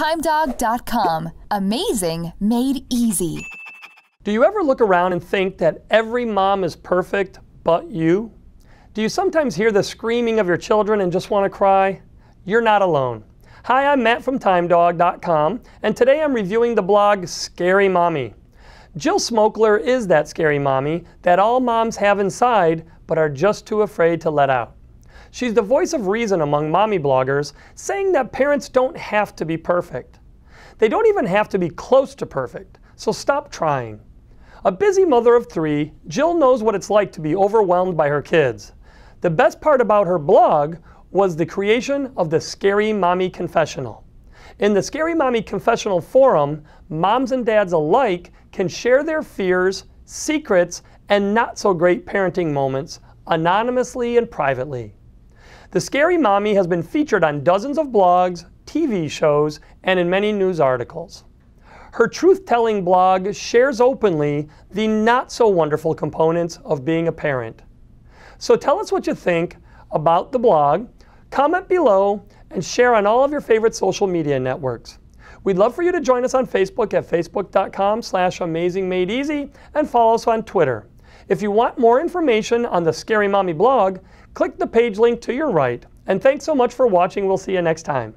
TimeDog.com. Amazing made easy. Do you ever look around and think that every mom is perfect but you? Do you sometimes hear the screaming of your children and just want to cry? You're not alone. Hi, I'm Matt from TimeDog.com, and today I'm reviewing the blog Scary Mommy. Jill Smokler is that scary mommy that all moms have inside but are just too afraid to let out. She's the voice of reason among mommy bloggers, saying that parents don't have to be perfect. They don't even have to be close to perfect, so stop trying. A busy mother of three, Jill knows what it's like to be overwhelmed by her kids. The best part about her blog was the creation of the Scary Mommy Confessional. In the Scary Mommy Confessional Forum, moms and dads alike can share their fears, secrets, and not so great parenting moments anonymously and privately. The Scary Mommy has been featured on dozens of blogs, TV shows, and in many news articles. Her truth telling blog shares openly the not so wonderful components of being a parent. So tell us what you think about the blog, comment below, and share on all of your favorite social media networks. We'd love for you to join us on Facebook at facebook.com slash amazingmadeeasy and follow us on Twitter if you want more information on the Scary Mommy blog, click the page link to your right. And thanks so much for watching. We'll see you next time.